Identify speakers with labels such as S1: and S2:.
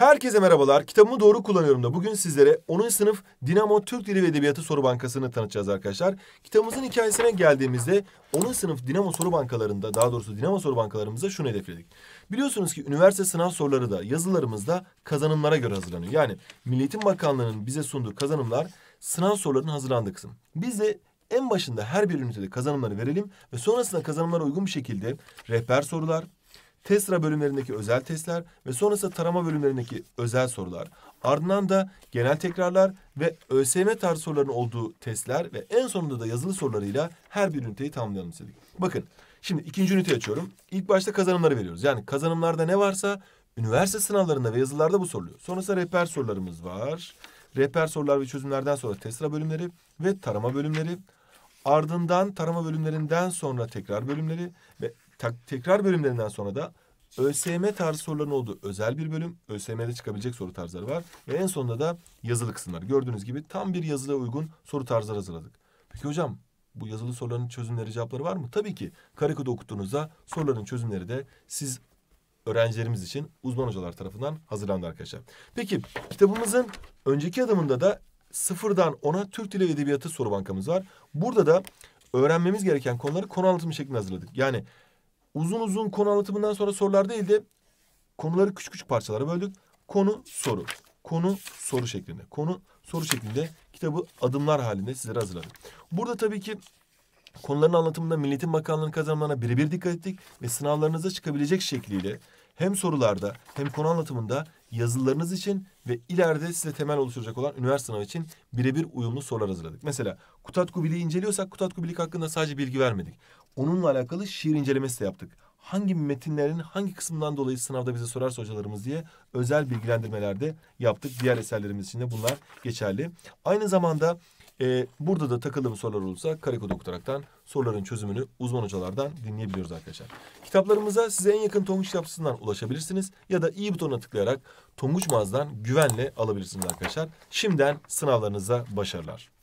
S1: Herkese merhabalar. Kitabımı doğru kullanıyorum da bugün sizlere 10. sınıf Dinamo Türk Dili ve Edebiyatı soru bankasını tanıtacağız arkadaşlar. Kitabımızın hikayesine geldiğimizde 10. sınıf Dinamo soru bankalarında daha doğrusu Dinamo soru bankalarımızda şunu hedefledik. Biliyorsunuz ki üniversite sınav soruları da yazılarımızda kazanımlara göre hazırlanıyor. Yani Milliyetin Bakanlığı'nın bize sunduğu kazanımlar sınav sorularının hazırlandığı kısım. Biz de en başında her bir ünitede kazanımları verelim ve sonrasında kazanımlara uygun bir şekilde rehber sorular, Tesra bölümlerindeki özel testler ve sonrasında tarama bölümlerindeki özel sorular. Ardından da genel tekrarlar ve ÖSYM tarzı soruların olduğu testler ve en sonunda da yazılı sorularıyla her bir üniteyi tamamlayalım istedik. Bakın şimdi ikinci üniteyi açıyorum. İlk başta kazanımları veriyoruz. Yani kazanımlarda ne varsa üniversite sınavlarında ve yazılarda bu soruluyor. Sonrasında rehber sorularımız var. Rehber sorular ve çözümlerden sonra testra bölümleri ve tarama bölümleri. Ardından tarama bölümlerinden sonra tekrar bölümleri ve tekrar bölümlerinden sonra da ÖSM tarzı soruların olduğu özel bir bölüm. ÖSM'de çıkabilecek soru tarzları var. Ve en sonunda da yazılı kısımlar. Gördüğünüz gibi tam bir yazılı uygun soru tarzları hazırladık. Peki hocam bu yazılı soruların çözümleri cevapları var mı? Tabii ki Karaköy'de okuttuğunuzda soruların çözümleri de siz öğrencilerimiz için uzman hocalar tarafından hazırlandı arkadaşlar. Peki kitabımızın önceki adımında da sıfırdan ona Türk Dili ve Edebiyatı soru bankamız var. Burada da öğrenmemiz gereken konuları konu anlatımı şeklinde hazırladık. Yani Uzun uzun konu anlatımından sonra sorular değil de konuları küçük küçük parçalara böldük. Konu soru. Konu soru şeklinde. Konu soru şeklinde kitabı adımlar halinde sizlere hazırladık. Burada tabii ki konuların anlatımında milletin Bakanlığı'nın kazanımlarına birebir dikkat ettik ve sınavlarınıza çıkabilecek şekliyle hem sorularda hem konu anlatımında yazılarınız için ve ileride size temel oluşturacak olan üniversite sınavı için birebir uyumlu sorular hazırladık. Mesela Kutat Kubili'yi inceliyorsak Kutat Kubili hakkında sadece bilgi vermedik. Onunla alakalı şiir incelemesi de yaptık. Hangi metinlerin hangi kısmından dolayı sınavda bize sorarsa hocalarımız diye özel bilgilendirmelerde yaptık. Diğer eserlerimiz için de bunlar geçerli. Aynı zamanda ee, burada da takıldığım sorular olursa karekodu okutaraktan soruların çözümünü uzman hocalardan dinleyebiliyoruz arkadaşlar. Kitaplarımıza size en yakın Tonguç Yapısından ulaşabilirsiniz ya da iyi butonuna tıklayarak Tonguç mağazadan güvenle alabilirsiniz arkadaşlar. Şimdiden sınavlarınıza başarılar.